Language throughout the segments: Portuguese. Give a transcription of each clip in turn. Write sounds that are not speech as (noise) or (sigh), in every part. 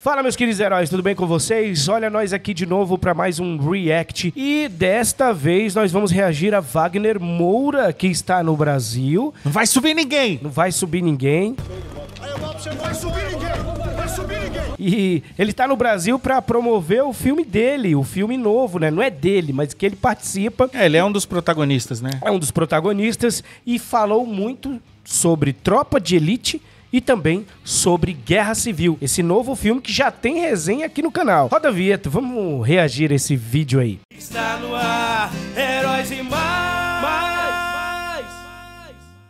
Fala, meus queridos heróis, tudo bem com vocês? Olha nós aqui de novo para mais um react e desta vez nós vamos reagir a Wagner Moura, que está no Brasil. Não vai subir ninguém! Não vai subir ninguém. Não vai subir ninguém! Vai subir ninguém! E ele está no Brasil para promover o filme dele, o filme novo, né? Não é dele, mas que ele participa. É, ele é um dos protagonistas, né? É um dos protagonistas e falou muito sobre Tropa de Elite e também sobre Guerra Civil, esse novo filme que já tem resenha aqui no canal. Roda a vinheta, vamos reagir a esse vídeo aí. Está no ar, heróis e mais, mais, mais.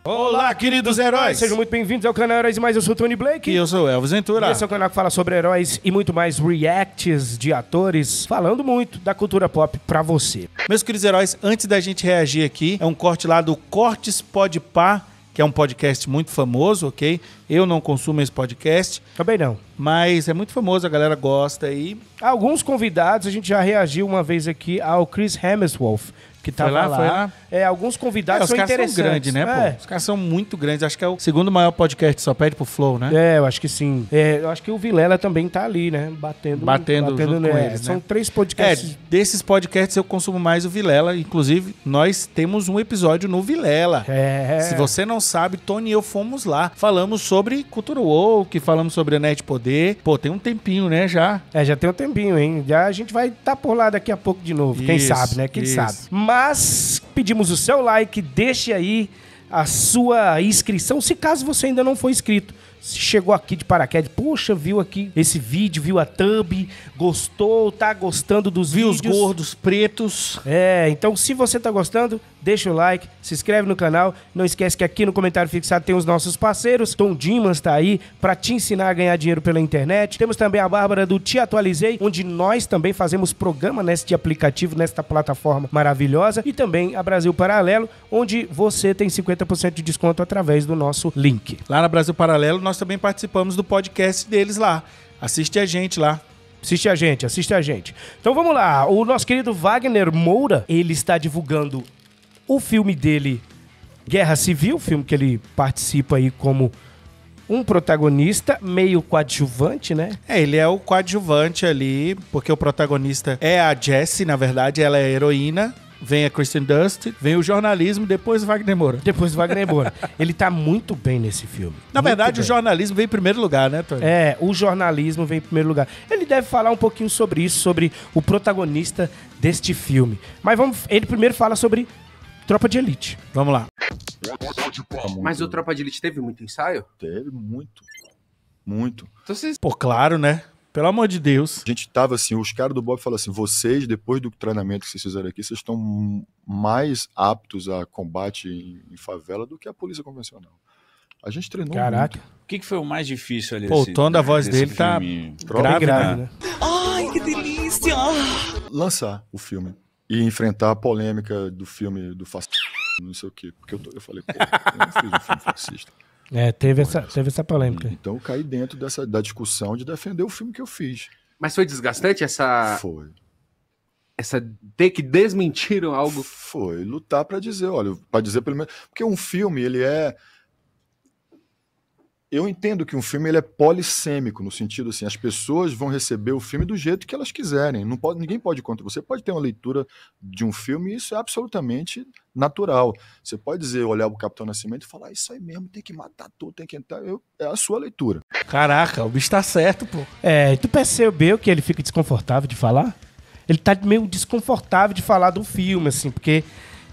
Olá, queridos heróis! Sejam muito bem-vindos ao canal Heróis e Mais, eu sou o Tony Blake. E eu sou o Elvis Ventura. E esse é o canal que fala sobre heróis e muito mais reacts de atores, falando muito da cultura pop pra você. Meus queridos heróis, antes da gente reagir aqui, é um corte lá do Cortes Pode Par que é um podcast muito famoso, ok? Eu não consumo esse podcast. Também não. Mas é muito famoso, a galera gosta aí. Alguns convidados, a gente já reagiu uma vez aqui ao Chris Hemsworth, que tava foi lá, lá. Foi lá. É, alguns convidados é, os são caras interessantes. São grandes, né, é. Os caras são muito grandes. Acho que é o segundo maior podcast, só pede pro Flow, né? É, eu acho que sim. É, eu acho que o Vilela também tá ali, né? Batendo. Batendo, batendo né? com eles, né? São três podcasts. É, desses podcasts eu consumo mais o Vilela. Inclusive, nós temos um episódio no Vilela. É. Se você não sabe, Tony e eu fomos lá. Falamos sobre cultura woke, falamos sobre a Net Poder. Pô, tem um tempinho, né, já? É, já tem um tempinho, hein? Já a gente vai estar tá por lá daqui a pouco de novo. Isso, quem sabe, né? Quem isso. sabe mas pedimos o seu like, deixe aí a sua inscrição, se caso você ainda não for inscrito. Se chegou aqui de paraquedas, puxa, viu aqui esse vídeo, viu a thumb, gostou, tá gostando dos viu vídeos. Viu os gordos, pretos. É, então se você tá gostando, deixa o like, se inscreve no canal. Não esquece que aqui no comentário fixado tem os nossos parceiros. Tom Dimas tá aí para te ensinar a ganhar dinheiro pela internet. Temos também a Bárbara do Te Atualizei, onde nós também fazemos programa neste aplicativo, nesta plataforma maravilhosa. E também a Brasil Paralelo, onde você tem 50% de desconto através do nosso link. Lá na Brasil Paralelo, nós também participamos do podcast deles lá. Assiste a gente lá. Assiste a gente, assiste a gente. Então vamos lá. O nosso querido Wagner Moura, ele está divulgando o filme dele, Guerra Civil, filme que ele participa aí como um protagonista meio coadjuvante, né? É, ele é o coadjuvante ali, porque o protagonista é a Jessie, na verdade, ela é a heroína. Vem a Kristen Dust, vem o jornalismo, depois Wagner Moura. Depois (laughs) Wagner Moura. ele tá muito bem nesse filme. Na verdade, bem. o jornalismo vem em primeiro lugar, né, Tony? É, o jornalismo vem em primeiro lugar. Ele deve falar um pouquinho sobre isso, sobre o protagonista deste filme. Mas vamos, ele primeiro fala sobre Tropa de Elite. Vamos lá. Mas o Tropa de Elite teve muito ensaio? Teve muito. Muito. Então, vocês... Pô, claro, né? Pelo amor de Deus. A gente tava assim, os caras do Bob falaram assim: vocês, depois do treinamento que vocês fizeram aqui, vocês estão mais aptos a combate em, em, favela do que a polícia convencional. A gente treinou Caraca. Muito. O que, que, foi o mais difícil ali? Pô, o tom da voz dele tá grave, grave, né? Ai, que delícia! Lançar o filme e enfrentar a polêmica do filme do fascista, não sei o quê. Porque eu, tô, eu falei, pô, eu não fiz um filme fascista. (laughs) É, teve essa, teve essa polêmica. então eu caí dentro dessa, da discussão de defender o filme que eu fiz. Mas foi desgastante essa. Foi. Essa ter que desmentiram algo. Foi lutar para dizer, olha, para dizer pelo menos, porque um filme ele é eu entendo que um filme ele é polissêmico, no sentido assim, as pessoas vão receber o filme do jeito que elas quiserem. Não pode, ninguém pode contra. Você pode ter uma leitura de um filme e isso é absolutamente natural. Você pode dizer, olhar o Capitão Nascimento e falar, ah, isso aí mesmo, tem que matar tudo, tem que entrar. Eu, é a sua leitura. Caraca, o bicho tá certo, pô. É, tu percebeu que ele fica desconfortável de falar? Ele tá meio desconfortável de falar do filme, assim, porque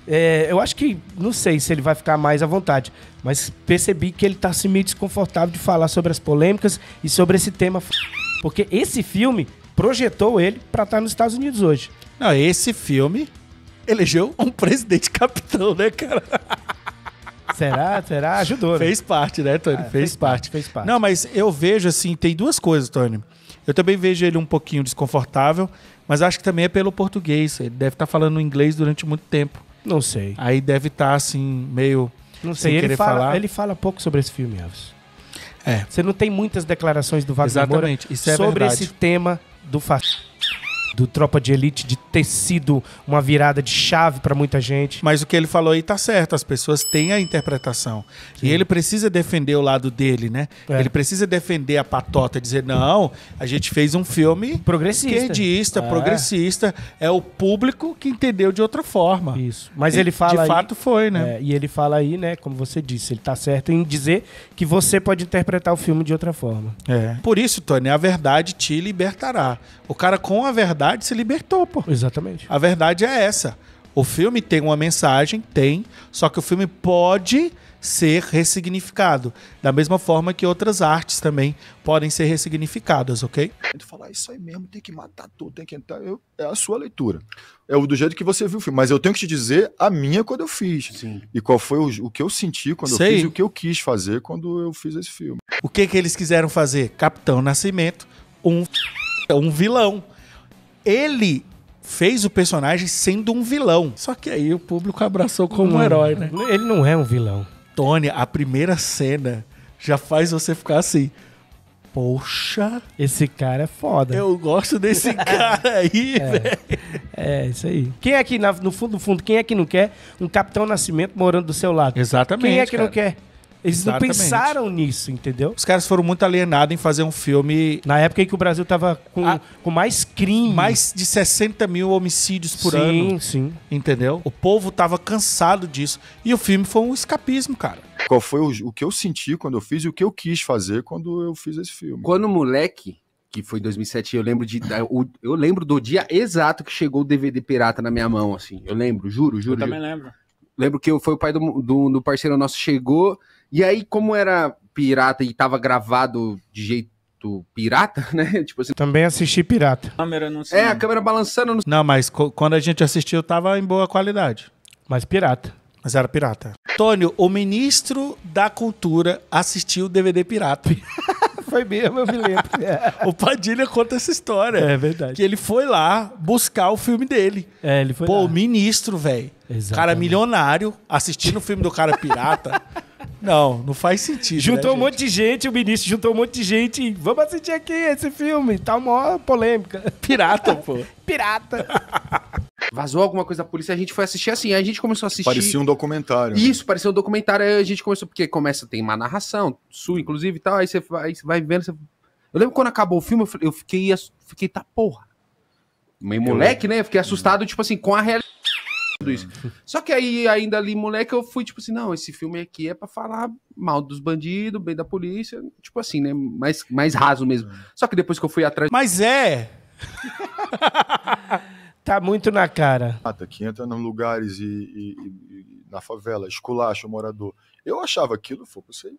é, eu acho que não sei se ele vai ficar mais à vontade, mas percebi que ele está se meio desconfortável de falar sobre as polêmicas e sobre esse tema, porque esse filme projetou ele para estar tá nos Estados Unidos hoje. Não, esse filme elegeu um presidente capitão, né, cara? Será? Será? Ajudou. Né? Fez parte, né, Tony? Ah, fez, fez parte. parte. Fez parte. Não, mas eu vejo assim, tem duas coisas, Tony. Eu também vejo ele um pouquinho desconfortável, mas acho que também é pelo português. Ele deve estar tá falando inglês durante muito tempo. Não sei. Aí deve estar tá, assim, meio. Não sei, sem ele querer fala, falar. ele fala pouco sobre esse filme, Elvis. É. Você não tem muitas declarações do Wagner Exatamente. Moura Isso é sobre verdade. esse tema do fascismo do Tropa de Elite de ter sido uma virada de chave para muita gente. Mas o que ele falou aí tá certo, as pessoas têm a interpretação. Sim. E ele precisa defender o lado dele, né? É. Ele precisa defender a patota, dizer, não, a gente fez um filme progressista. esquerdista, é. progressista, é o público que entendeu de outra forma. Isso. Mas ele, ele fala De aí, fato foi, né? É, e ele fala aí, né, como você disse, ele tá certo em dizer que você pode interpretar o filme de outra forma. É. Por isso, Tony, a verdade te libertará. O cara com a verdade verdade se libertou, pô. Exatamente. A verdade é essa. O filme tem uma mensagem, tem, só que o filme pode ser ressignificado, da mesma forma que outras artes também podem ser ressignificadas, ok? Falar isso aí mesmo, tem que matar tudo, tem que entrar. Eu, é a sua leitura. É o do jeito que você viu o filme. Mas eu tenho que te dizer a minha quando eu fiz. Sim. E qual foi o, o que eu senti quando Sei. eu fiz e o que eu quis fazer quando eu fiz esse filme. O que, que eles quiseram fazer? Capitão Nascimento, um, é um vilão ele fez o personagem sendo um vilão. Só que aí o público abraçou como não, um herói, né? Ele não é um vilão. Tony, a primeira cena já faz você ficar assim. Poxa. Esse cara é foda. Eu gosto desse (laughs) cara aí, é, velho. É, isso aí. Quem é que, no fundo, no fundo, quem é que não quer um Capitão Nascimento morando do seu lado? Exatamente. Quem é que cara. não quer? Eles Exatamente. não pensaram nisso, entendeu? Os caras foram muito alienados em fazer um filme. Na época em que o Brasil tava com, a... com mais crime. Mais de 60 mil homicídios por sim, ano. Sim, sim. Entendeu? O povo tava cansado disso. E o filme foi um escapismo, cara. Qual foi o, o que eu senti quando eu fiz e o que eu quis fazer quando eu fiz esse filme? Quando o moleque que foi em 2007, eu lembro de eu lembro do dia exato que chegou o DVD pirata na minha mão, assim. Eu lembro, juro, juro. Eu também juro. lembro. Lembro que foi o pai do, do, do, parceiro nosso chegou e aí, como era pirata e tava gravado de jeito pirata, (laughs) né? Tipo assim... Também assisti pirata. A câmera não sei. É, a câmera balançando. No... Não, mas quando a gente assistiu, tava em boa qualidade. Mas pirata. Mas era pirata. Tônio, o ministro da Cultura assistiu o DVD pirata. (laughs) foi mesmo, eu me lembro. (laughs) o Padilha conta essa história. É verdade. Que ele foi lá buscar o filme dele. É, ele foi Pô, lá. o ministro, velho. Cara milionário, assistindo o filme do cara pirata. Não, não faz sentido. Juntou né, um monte de gente, o ministro juntou um monte de gente. Vamos assistir aqui esse filme. Tá uma polêmica. Pirata, pô. (laughs) Pirata. Vazou alguma coisa da polícia, a gente foi assistir assim, a gente começou a assistir. Parecia um documentário. Né? Isso, né? parecia um documentário, aí a gente começou, porque começa, tem uma narração, sua, inclusive, e tal, aí você vai, você vai vendo. Você... Eu lembro quando acabou o filme, eu fiquei, eu fiquei tá porra. Meio moleque, né? Eu fiquei assustado, tipo assim, com a realidade tudo isso. Só que aí, ainda ali, moleque, eu fui tipo assim: não, esse filme aqui é para falar mal dos bandidos, bem da polícia, tipo assim, né? Mais, mais raso mesmo. Só que depois que eu fui atrás. Mas é! tá muito na cara. Que entra em lugares e, e, e na favela, esculacha o morador. Eu achava aquilo, foi, você,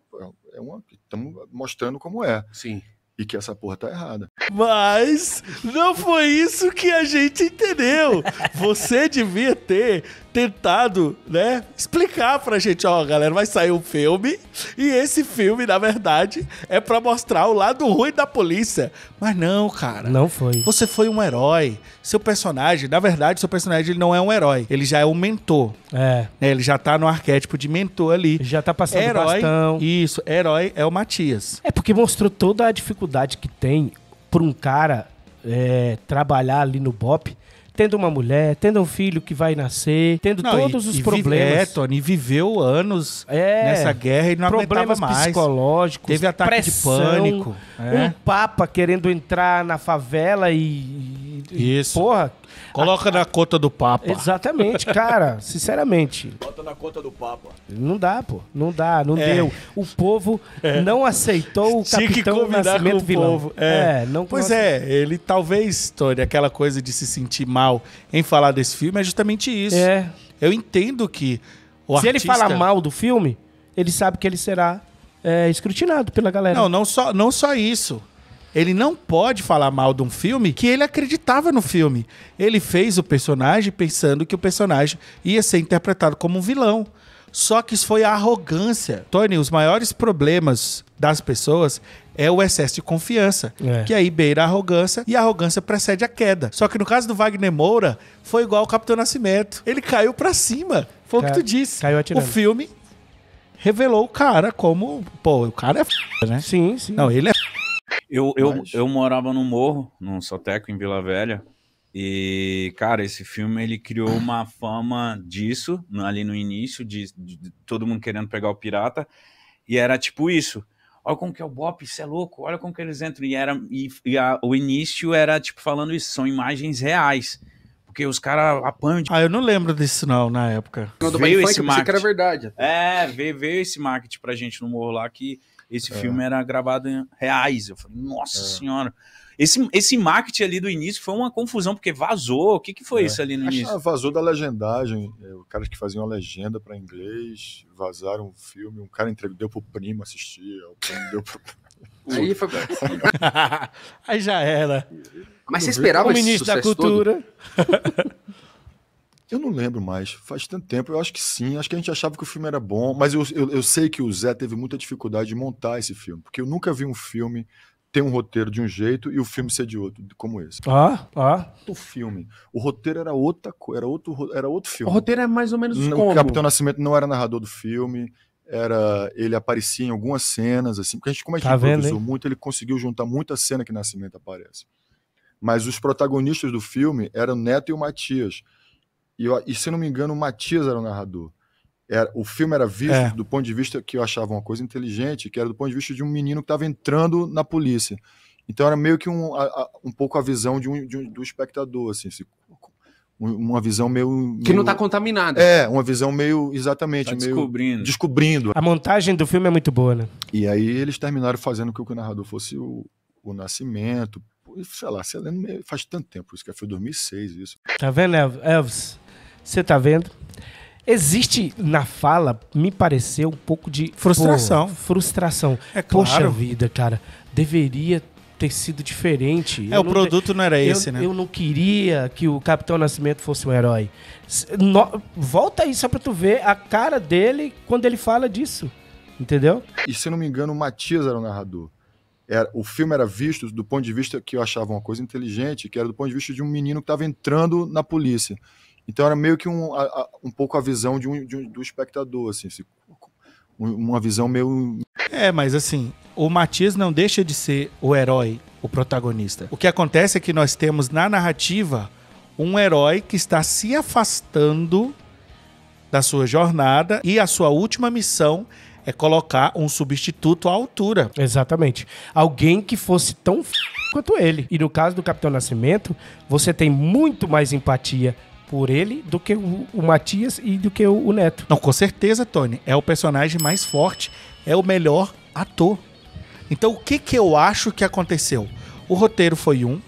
é uma, estamos mostrando como é. Sim. E que essa porra tá errada. Mas não foi isso que a gente entendeu. Você devia ter tentado, né, explicar pra gente, ó, oh, galera, vai sair um filme e esse filme, na verdade, é para mostrar o lado ruim da polícia. Mas não, cara. Não foi. Você foi um herói. Seu personagem, na verdade, seu personagem ele não é um herói, ele já é um mentor. É. Né, ele já tá no arquétipo de mentor ali. Já tá passando herói, bastão. Isso, herói é o Matias. É porque mostrou toda a dificuldade que tem para um cara é, trabalhar ali no BOP, tendo uma mulher, tendo um filho que vai nascer, tendo não, todos e, os e problemas. É, Tony viveu anos é, nessa guerra e não problemas aguentava mais. psicológicos, teve ataque pressão, de pânico, é. um papa querendo entrar na favela e isso. Porra. Coloca a... na conta do Papa. Exatamente, cara, (laughs) sinceramente. Bota na conta do Papa. Não dá, pô. Não dá, não é. deu. O povo é. não aceitou o Tinha capitão do nascimento vilão. Povo. É. é, não Pois é, ele talvez, Tony, aquela coisa de se sentir mal em falar desse filme é justamente isso. É. Eu entendo que o Se artista... ele falar mal do filme, ele sabe que ele será é, escrutinado pela galera. Não, não só, não só isso. Ele não pode falar mal de um filme que ele acreditava no filme. Ele fez o personagem pensando que o personagem ia ser interpretado como um vilão. Só que isso foi a arrogância. Tony, os maiores problemas das pessoas é o excesso de confiança, é. que aí beira a arrogância e a arrogância precede a queda. Só que no caso do Wagner Moura, foi igual ao Capitão Nascimento. Ele caiu para cima. Foi Ca... o que tu disse. Caiu atirando. O filme revelou o cara como, pô, o cara é f... né? Sim, sim. Não, ele é f... Eu, eu, eu morava no morro, num Soteco, em Vila Velha. E, cara, esse filme ele criou uma fama disso, ali no início, de, de, de todo mundo querendo pegar o pirata. E era tipo isso. Olha como que é o Bop, isso é louco, olha como que eles entram. E, era, e, e a, o início era, tipo, falando isso, são imagens reais porque os caras apanham de... Ah, eu não lembro disso não, na época. Quando veio esse marketing. Que era verdade. Até. É, veio, veio esse marketing pra gente no morro lá que esse é. filme era gravado em reais. Eu falei, nossa é. senhora. Esse, esse marketing ali do início foi uma confusão, porque vazou. O que, que foi é. isso ali no início? Acho, vazou da legendagem. É, o cara que fazia uma legenda para inglês, vazaram um filme. Um cara entregou, deu pro primo assistir, o primo deu pro. (laughs) Aí, foi... (laughs) Aí já era. Mas você esperava o ministro da cultura. (laughs) Eu não lembro mais, faz tanto tempo. Eu acho que sim, acho que a gente achava que o filme era bom, mas eu, eu, eu, sei que o Zé teve muita dificuldade de montar esse filme, porque eu nunca vi um filme ter um roteiro de um jeito e o filme ser de outro, como esse. Ah, ah. O filme. O roteiro era outra coisa, era outro, era outro filme. O roteiro é mais ou menos o como? O Capitão Nascimento não era narrador do filme, era ele aparecia em algumas cenas, assim, porque a gente, como a tá gente tá improvisou muito, ele conseguiu juntar muita cena que Nascimento aparece. Mas os protagonistas do filme eram o Neto e o Matias e, e se eu não me engano, o Matias era o narrador. Era, o filme era visto é. do ponto de vista que eu achava uma coisa inteligente, que era do ponto de vista de um menino que estava entrando na polícia. Então era meio que um, a, um pouco a visão de um, de um do espectador, assim, se, uma visão meio, meio... que não está contaminada. É, uma visão meio exatamente, tá meio descobrindo. descobrindo. A montagem do filme é muito boa, né? E aí eles terminaram fazendo com que o narrador fosse o, o Nascimento, sei lá, faz tanto tempo isso que foi 2006 isso. Tá vendo, Elvis? Você tá vendo? Existe na fala, me pareceu, um pouco de. Frustração. Pô, frustração. É claro. Poxa vida, cara. Deveria ter sido diferente. É, eu o não produto não era eu, esse, né? Eu não queria que o Capitão Nascimento fosse um herói. No, volta aí só pra tu ver a cara dele quando ele fala disso. Entendeu? E se eu não me engano, o Matias era o narrador. Era, o filme era visto do ponto de vista que eu achava uma coisa inteligente, que era do ponto de vista de um menino que estava entrando na polícia. Então era meio que um, a, um pouco a visão de um, de um, do espectador, assim, uma visão meio. É, mas assim, o Matias não deixa de ser o herói, o protagonista. O que acontece é que nós temos na narrativa um herói que está se afastando da sua jornada e a sua última missão é colocar um substituto à altura. Exatamente. Alguém que fosse tão f... quanto ele. E no caso do Capitão Nascimento, você tem muito mais empatia por ele do que o, o Matias e do que o, o Neto. Não, com certeza, Tony. É o personagem mais forte, é o melhor ator. Então, o que, que eu acho que aconteceu? O roteiro foi um,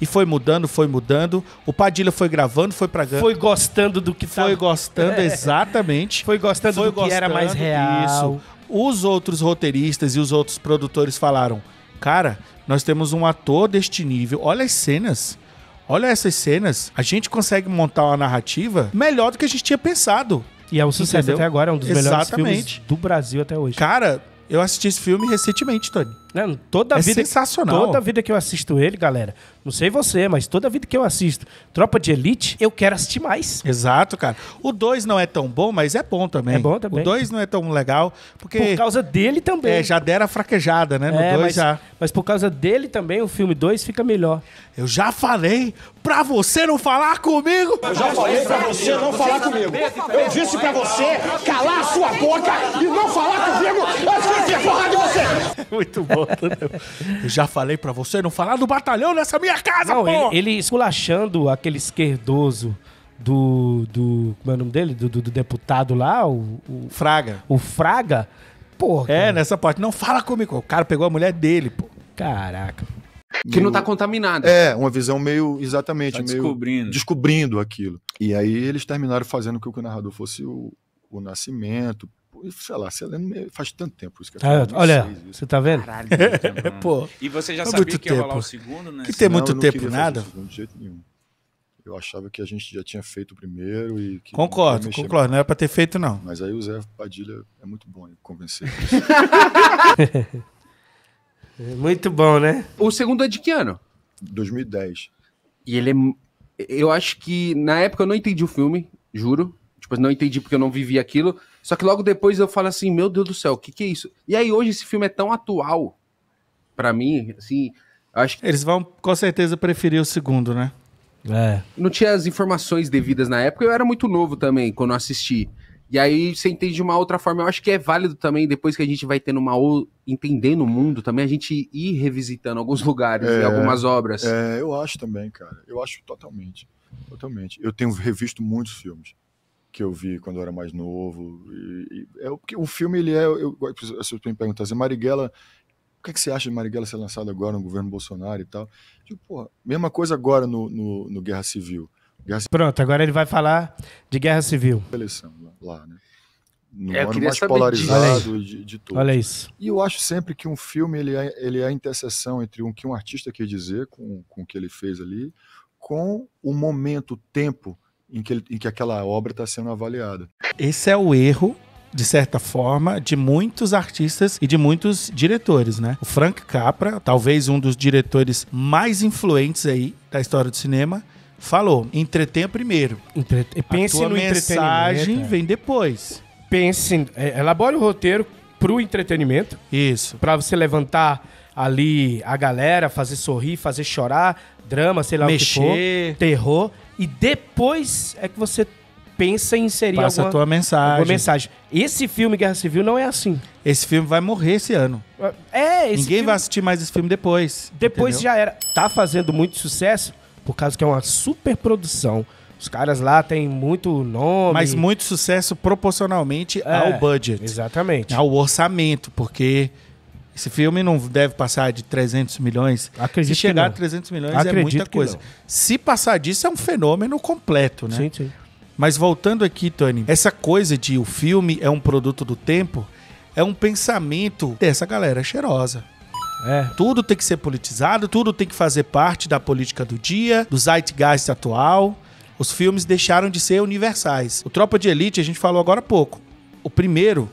e foi mudando, foi mudando. O Padilha foi gravando, foi pra Foi gostando do que tava. Foi gostando, (laughs) exatamente. foi gostando foi do gostando, que era mais real. Isso. Os outros roteiristas e os outros produtores falaram: Cara, nós temos um ator deste nível, olha as cenas olha essas cenas, a gente consegue montar uma narrativa melhor do que a gente tinha pensado. E é um sucesso Entendeu? até agora, é um dos melhores filmes do Brasil até hoje. Cara, eu assisti esse filme recentemente, Tony. Né? toda é vida, sensacional. Toda vida que eu assisto ele, galera, não sei você, mas toda vida que eu assisto Tropa de Elite, eu quero assistir mais. Exato, cara. O 2 não é tão bom, mas é bom também. É bom também. O 2 não é tão legal, porque... Por causa dele também. É, já dera fraquejada, né? No 2 é, mas, já. Mas por causa dele também, o filme 2 fica melhor. Eu já falei pra você não falar comigo! Eu já falei pra você não falar comigo. Eu disse pra você calar a sua boca e não falar comigo antes que eu porra de você! (laughs) Muito bom. Eu já falei pra você não falar do batalhão nessa minha casa, não, pô! Ele, ele esculachando aquele esquerdoso do. do como é o nome dele? Do, do, do deputado lá, o, o. Fraga. O Fraga. Porra. É, cara. nessa parte. Não fala comigo. O cara pegou a mulher dele, pô. Caraca. Que não tá contaminada. É, uma visão meio, exatamente, tá meio descobrindo. descobrindo aquilo. E aí eles terminaram fazendo com que o narrador fosse o, o Nascimento, sei lá, sei faz tanto tempo isso que ah, Olha, isso. você tá vendo? Caralho, (laughs) é, Pô, e você já é sabia que tempo. ia rolar o segundo, né? Que tem não, muito tempo, nada. Segundo, de jeito nenhum. Eu achava que a gente já tinha feito o primeiro e que Concordo, não concordo. Mais. Não era pra ter feito, não. Mas aí o Zé Padilha é muito bom em convencer. (laughs) É muito bom, né? O segundo é de que ano? 2010. E ele é. Eu acho que na época eu não entendi o filme, juro aspas, tipo, não entendi porque eu não vivi aquilo. Só que logo depois eu falo assim, meu Deus do céu, o que, que é isso? E aí hoje esse filme é tão atual para mim, assim, acho que... Eles vão com certeza preferir o segundo, né? É. Não tinha as informações devidas na época, eu era muito novo também quando assisti. E aí você entende de uma outra forma. Eu acho que é válido também, depois que a gente vai tendo uma. entendendo o mundo também, a gente ir revisitando alguns lugares é, e algumas obras. É, eu acho também, cara. Eu acho totalmente. Totalmente. Eu tenho revisto muitos filmes que eu vi quando eu era mais novo. E, e, é o filme ele é, eu se tu me perguntar, assim, Marighella, o que, é que você acha de Marighella ser lançado agora no governo Bolsonaro e tal? Tipo, porra, mesma coisa agora no, no, no Guerra Civil. Guerra Civil. Pronto, agora ele vai falar de Guerra Civil. Eleição lá, lá né? No é, ano mais polarizado de, de tudo. Olha isso. E eu acho sempre que um filme ele é, ele é a interseção entre o um, que um artista quer dizer com, com o que ele fez ali, com o momento, o tempo em que, em que aquela obra está sendo avaliada. Esse é o erro de certa forma, de muitos artistas e de muitos diretores, né? O Frank Capra, talvez um dos diretores mais influentes aí da história do cinema, falou: entretenha primeiro. Entre... Pense a tua no mensagem né? vem depois. Pense, é, elabore o roteiro para o entretenimento. Isso. Para você levantar ali a galera, fazer sorrir, fazer chorar, drama, sei lá Mexer. o que for, terror. E depois é que você pensa em inserir Passa alguma, a tua mensagem. alguma mensagem. Esse filme, Guerra Civil, não é assim. Esse filme vai morrer esse ano. É, esse Ninguém filme... vai assistir mais esse filme depois. Depois entendeu? já era. Tá fazendo muito sucesso, por causa que é uma super produção. Os caras lá têm muito nome. Mas muito sucesso proporcionalmente é, ao budget. Exatamente. Ao orçamento, porque esse filme não deve passar de 300 milhões. Acredito Se chegar a 300 milhões Acredito é muita coisa. Não. Se passar disso é um fenômeno completo, né? Sim, sim. Mas voltando aqui, Tony, essa coisa de o filme é um produto do tempo é um pensamento dessa galera cheirosa. É. Tudo tem que ser politizado, tudo tem que fazer parte da política do dia, do zeitgeist atual. Os filmes deixaram de ser universais. O Tropa de Elite, a gente falou agora há pouco. O primeiro,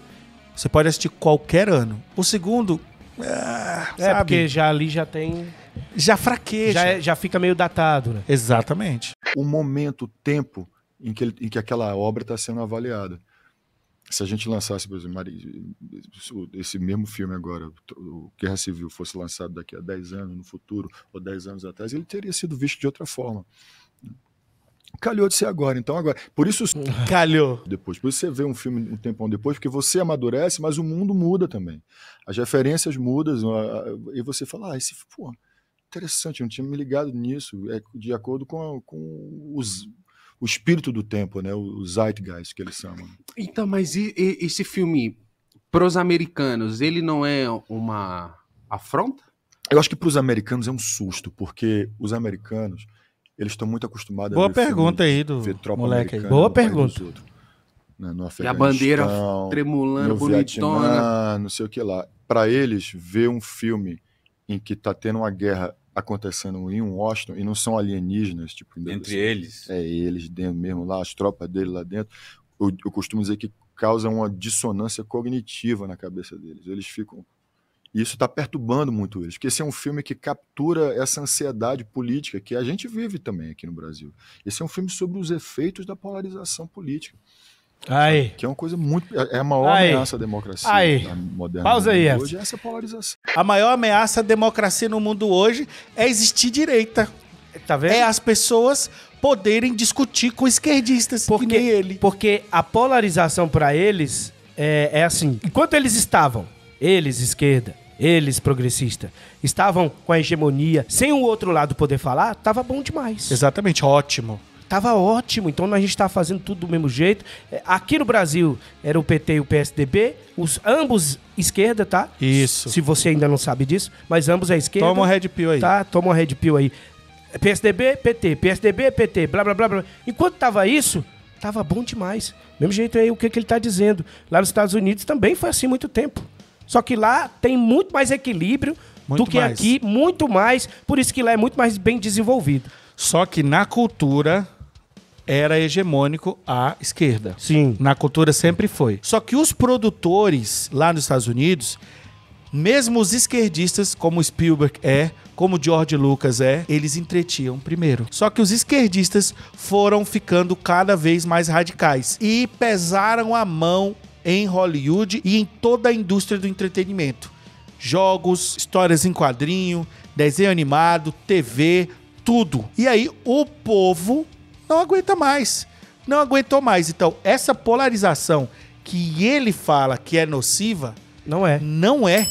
você pode assistir qualquer ano. O segundo, ah, é, sabe? porque já ali já tem. Já fraqueja. Já, é, já fica meio datado, né? Exatamente. O momento, o tempo em que, em que aquela obra está sendo avaliada. Se a gente lançasse, por exemplo, esse mesmo filme agora, o Guerra Civil, fosse lançado daqui a 10 anos no futuro, ou 10 anos atrás, ele teria sido visto de outra forma. Calhou de ser agora, então agora. Por isso. (laughs) Calhou. Depois. Por isso você vê um filme um tempão depois, porque você amadurece, mas o mundo muda também. As referências mudam, e você fala, ah, esse. Pô, interessante, eu não tinha me ligado nisso. É de acordo com, com os, o espírito do tempo, né? O zeitgeist que eles chamam. Então, mas e, e, esse filme, pros americanos, ele não é uma afronta? Eu acho que para os americanos é um susto, porque os americanos eles estão muito acostumados Boa a ver pergunta filme, aí do ver tropa moleque aí. Boa pergunta. Outros, né, no e a bandeira tremulando, bonitona. Vietnã, não sei o que lá. Para eles, ver um filme em que tá tendo uma guerra acontecendo em Washington e não são alienígenas, tipo, entre assim, eles. É, eles dentro mesmo lá, as tropas dele lá dentro. Eu, eu costumo dizer que causa uma dissonância cognitiva na cabeça deles. Eles ficam, e isso está perturbando muito eles, porque esse é um filme que captura essa ansiedade política que a gente vive também aqui no Brasil. Esse é um filme sobre os efeitos da polarização política. Aí. Que é uma coisa muito. É, é a maior aí. ameaça à democracia aí. moderna. Pausa aí, hoje é essa polarização. A maior ameaça à democracia no mundo hoje é existir direita. Tá vendo? É as pessoas poderem discutir com esquerdistas, porque que nem ele. Porque a polarização para eles é, é assim. Enquanto eles estavam eles esquerda, eles progressista, estavam com a hegemonia, sem o outro lado poder falar, tava bom demais. Exatamente, ótimo. Tava ótimo, então a gente estava tá fazendo tudo do mesmo jeito. É, aqui no Brasil era o PT e o PSDB, os ambos esquerda, tá? Isso. Se você ainda não sabe disso, mas ambos é esquerda. Toma um red pill aí. Tá, toma um red pill aí. PSDB, PT, PSDB, PT, blá blá blá blá. Enquanto tava isso, tava bom demais. Mesmo jeito aí o que, que ele está dizendo. Lá nos Estados Unidos também foi assim muito tempo. Só que lá tem muito mais equilíbrio muito do que mais. aqui, muito mais. Por isso que lá é muito mais bem desenvolvido. Só que na cultura era hegemônico a esquerda. Sim. Na cultura sempre foi. Só que os produtores lá nos Estados Unidos, mesmo os esquerdistas, como Spielberg é, como George Lucas é, eles entretiam primeiro. Só que os esquerdistas foram ficando cada vez mais radicais e pesaram a mão em Hollywood e em toda a indústria do entretenimento. Jogos, histórias em quadrinho, desenho animado, TV, tudo. E aí o povo não aguenta mais. Não aguentou mais. Então, essa polarização que ele fala que é nociva, não é. Não é.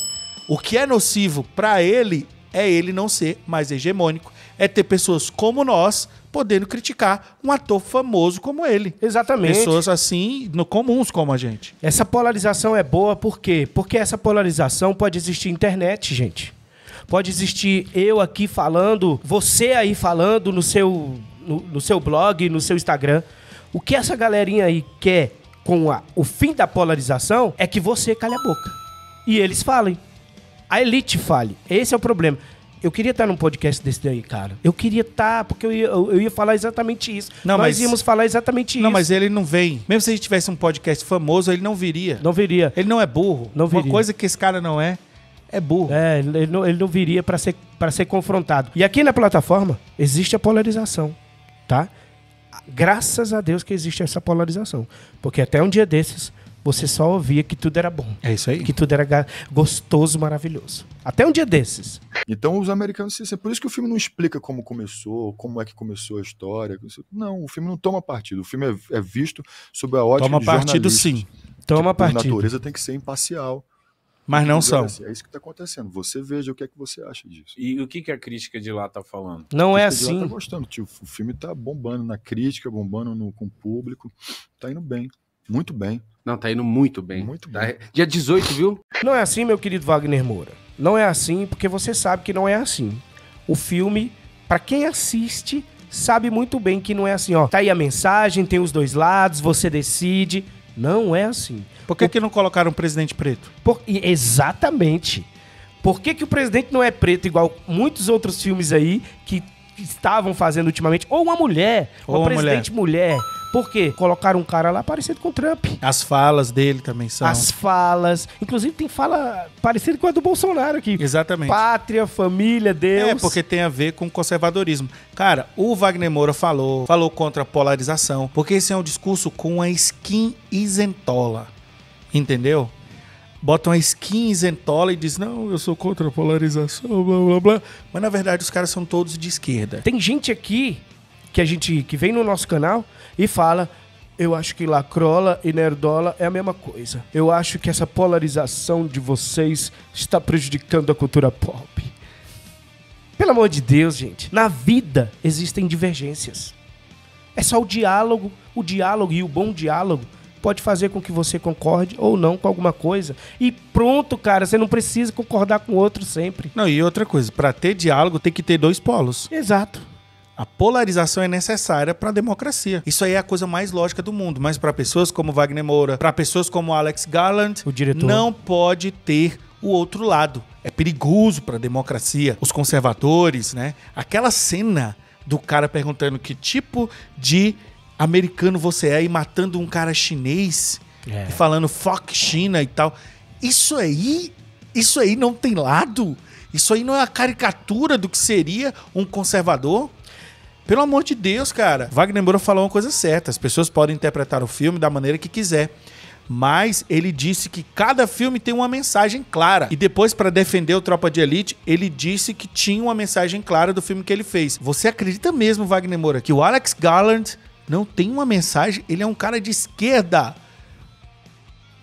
O que é nocivo para ele é ele não ser mais hegemônico, é ter pessoas como nós podendo criticar um ator famoso como ele. Exatamente. Pessoas assim, no, comuns como a gente. Essa polarização é boa por quê? Porque essa polarização pode existir internet, gente. Pode existir eu aqui falando, você aí falando no seu, no, no seu blog, no seu Instagram. O que essa galerinha aí quer com a, o fim da polarização é que você calhe a boca. E eles falem. A elite fale. Esse é o problema. Eu queria estar num podcast desse daí, cara. Eu queria estar, porque eu ia, eu, ia falar exatamente isso. Não, Nós mas, íamos falar exatamente isso. Não, mas ele não vem. Mesmo se a gente tivesse um podcast famoso, ele não viria. Não viria. Ele não é burro. Não viria. Uma coisa que esse cara não é, é burro. É, ele não, ele não viria para ser, ser confrontado. E aqui na plataforma existe a polarização, tá? Graças a Deus que existe essa polarização. Porque até um dia desses, você só ouvia que tudo era bom. É isso aí. Que tudo era gostoso, maravilhoso. Até um dia desses. Então os americanos se sentem. Assim, por isso que o filme não explica como começou, como é que começou a história. Não, o filme não toma partido. O filme é, é visto sob a ótica toma de Toma partido sim. Toma que, partido. A natureza tem que ser imparcial. Mas não são. É, assim, é isso que está acontecendo. Você veja o que é que você acha disso. E o que, que a crítica de lá está falando? Não é assim. Tá gostando. Tipo, o filme está bombando na crítica, bombando no, com o público. Está indo bem. Muito bem. Não, tá indo muito bem. Muito tá bem. Tá... Dia 18, viu? Não é assim, meu querido Wagner Moura. Não é assim, porque você sabe que não é assim. O filme, para quem assiste, sabe muito bem que não é assim, ó. Tá aí a mensagem, tem os dois lados, você decide. Não é assim. Por que, o... que não colocaram o presidente preto? Por... Exatamente. Por que, que o presidente não é preto, igual muitos outros filmes aí que estavam fazendo ultimamente? Ou uma mulher, ou uma, uma presidente mulher. mulher por quê? Colocaram um cara lá parecido com o Trump. As falas dele também são. As falas. Inclusive tem fala parecida com a do Bolsonaro aqui. Exatamente. Pátria, família, Deus. É, porque tem a ver com conservadorismo. Cara, o Wagner Moura falou, falou contra a polarização, porque esse é um discurso com a skin isentola. Entendeu? botam a skin isentola e diz não, eu sou contra a polarização, blá blá blá. Mas na verdade os caras são todos de esquerda. Tem gente aqui que a gente que vem no nosso canal e fala eu acho que lacrola e nerdola é a mesma coisa. Eu acho que essa polarização de vocês está prejudicando a cultura pop. Pelo amor de Deus, gente. Na vida existem divergências. É só o diálogo, o diálogo e o bom diálogo pode fazer com que você concorde ou não com alguma coisa. E pronto, cara, você não precisa concordar com o outro sempre. Não, e outra coisa, para ter diálogo tem que ter dois polos. Exato. A polarização é necessária para a democracia. Isso aí é a coisa mais lógica do mundo. Mas para pessoas como Wagner Moura, para pessoas como Alex Garland, o diretor. não pode ter o outro lado. É perigoso para a democracia. Os conservadores, né? Aquela cena do cara perguntando que tipo de americano você é e matando um cara chinês é. e falando fuck China e tal. Isso aí, isso aí não tem lado. Isso aí não é a caricatura do que seria um conservador. Pelo amor de Deus, cara. Wagner Moura falou uma coisa certa. As pessoas podem interpretar o filme da maneira que quiser mas ele disse que cada filme tem uma mensagem clara. E depois, para defender o Tropa de Elite, ele disse que tinha uma mensagem clara do filme que ele fez. Você acredita mesmo, Wagner Moura, que o Alex Garland não tem uma mensagem? Ele é um cara de esquerda.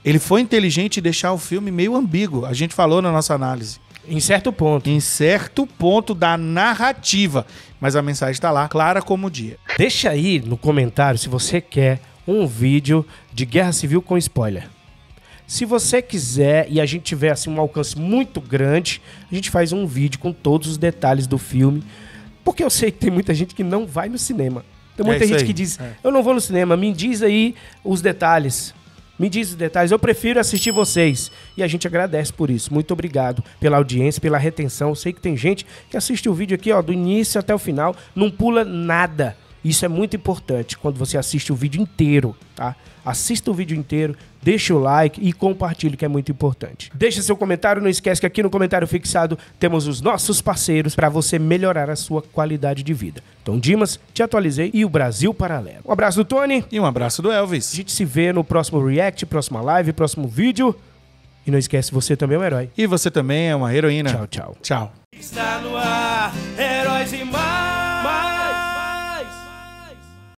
Ele foi inteligente em deixar o filme meio ambíguo. A gente falou na nossa análise. Em certo ponto. Em certo ponto da narrativa. Mas a mensagem está lá, clara como o dia. Deixa aí no comentário se você quer um vídeo de Guerra Civil com spoiler. Se você quiser e a gente tiver assim, um alcance muito grande, a gente faz um vídeo com todos os detalhes do filme. Porque eu sei que tem muita gente que não vai no cinema. Tem é muita é gente aí. que diz: é. Eu não vou no cinema, me diz aí os detalhes. Me diz os detalhes, eu prefiro assistir vocês. E a gente agradece por isso. Muito obrigado pela audiência, pela retenção. Eu sei que tem gente que assiste o vídeo aqui, ó, do início até o final, não pula nada. Isso é muito importante quando você assiste o vídeo inteiro, tá? assista o vídeo inteiro, deixa o like e compartilhe, que é muito importante. Deixa seu comentário, não esquece que aqui no comentário fixado temos os nossos parceiros para você melhorar a sua qualidade de vida. Então, Dimas, te atualizei e o Brasil Paralelo. Um abraço do Tony. E um abraço do Elvis. A gente se vê no próximo React, próxima live, próximo vídeo. E não esquece, você também é um herói. E você também é uma heroína. Tchau, tchau. Tchau. Está no ar, heróis e